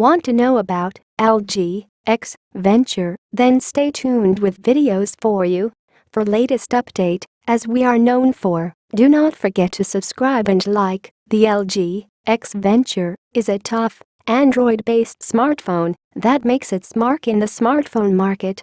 Want to know about LG X Venture? Then stay tuned with videos for you. For latest update, as we are known for, do not forget to subscribe and like. The LG X Venture is a tough Android-based smartphone that makes its mark in the smartphone market.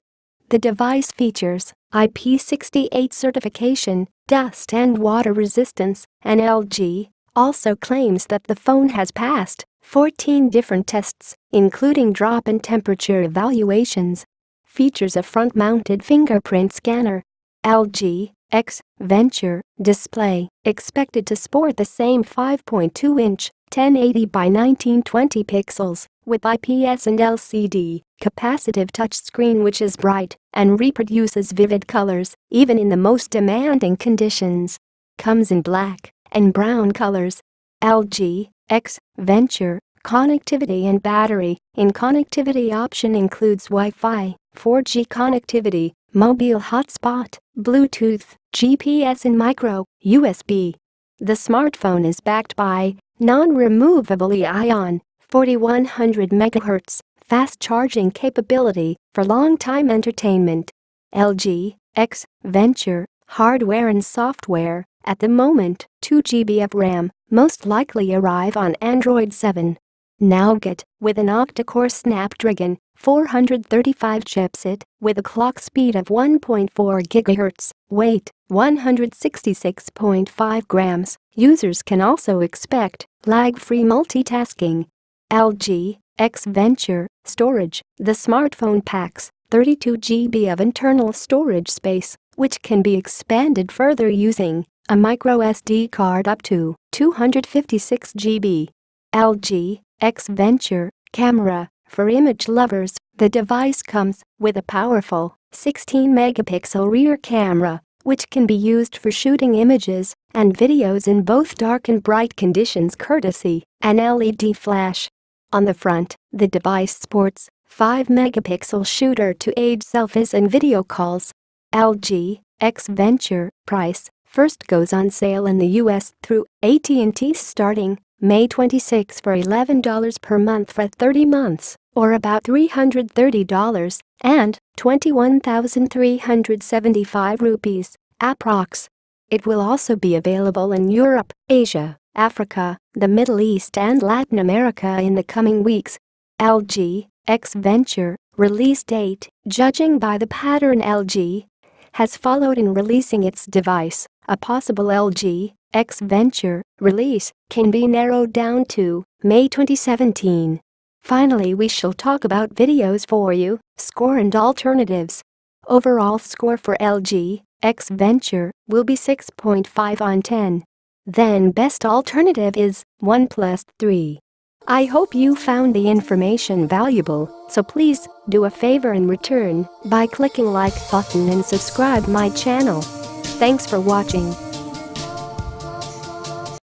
The device features IP68 certification, dust and water resistance, and LG also claims that the phone has passed 14 different tests, including drop and temperature evaluations. Features a front-mounted fingerprint scanner. LG X Venture display expected to sport the same 5.2-inch 1080 by 1920 pixels, with IPS and LCD, capacitive touchscreen which is bright and reproduces vivid colors, even in the most demanding conditions. Comes in black and brown colors. LG, X, Venture, connectivity and battery. In connectivity option includes Wi-Fi, 4G connectivity, mobile hotspot, Bluetooth, GPS and micro, USB. The smartphone is backed by non-removable ion, 4100 MHz, fast charging capability for long-time entertainment. LG, X, Venture, hardware and software, at the moment, 2 GB of RAM, most likely arrive on Android 7. Now get with an octa-core Snapdragon 435 chipset with a clock speed of 1.4 GHz, weight 166.5 grams. Users can also expect lag-free multitasking. LG X Venture storage. The smartphone packs 32 GB of internal storage space, which can be expanded further using a microSD card up to 256 GB. LG X Venture camera for image lovers, the device comes with a powerful 16-megapixel rear camera, which can be used for shooting images and videos in both dark and bright conditions courtesy an LED flash. On the front, the device sports 5-megapixel shooter to aid selfies and video calls. LG X Venture price first goes on sale in the US through AT&T starting May 26 for $11 per month for 30 months, or about $330, and 21,375 rupees, approx. It will also be available in Europe, Asia, Africa, the Middle East and Latin America in the coming weeks. LG, X Venture, release date, judging by the pattern LG, has followed in releasing its device, a possible LG X Venture release can be narrowed down to May 2017. Finally we shall talk about videos for you, score and alternatives. Overall score for LG X Venture will be 6.5 on 10. Then best alternative is 1 plus 3. I hope you found the information valuable, so please do a favor in return by clicking like button and subscribe my channel. Thanks for watching.